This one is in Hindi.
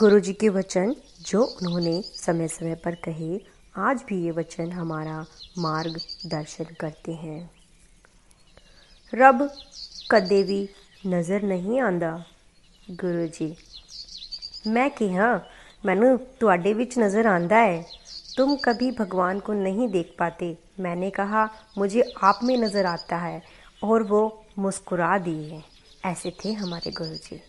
गुरु जी के वचन जो उन्होंने समय समय पर कहे आज भी ये वचन हमारा मार्ग दर्शन करते हैं रब कदे भी नज़र नहीं आंदा गुरु जी मैं ਕਿਹਾ ਮੈਨੂੰ थोड़े ਵਿੱਚ नज़र आंदा है तुम कभी भगवान को नहीं देख पाते मैंने कहा मुझे आप में नज़र आता है और वो मुस्कुरा दिए ऐसे थे हमारे गुरु जी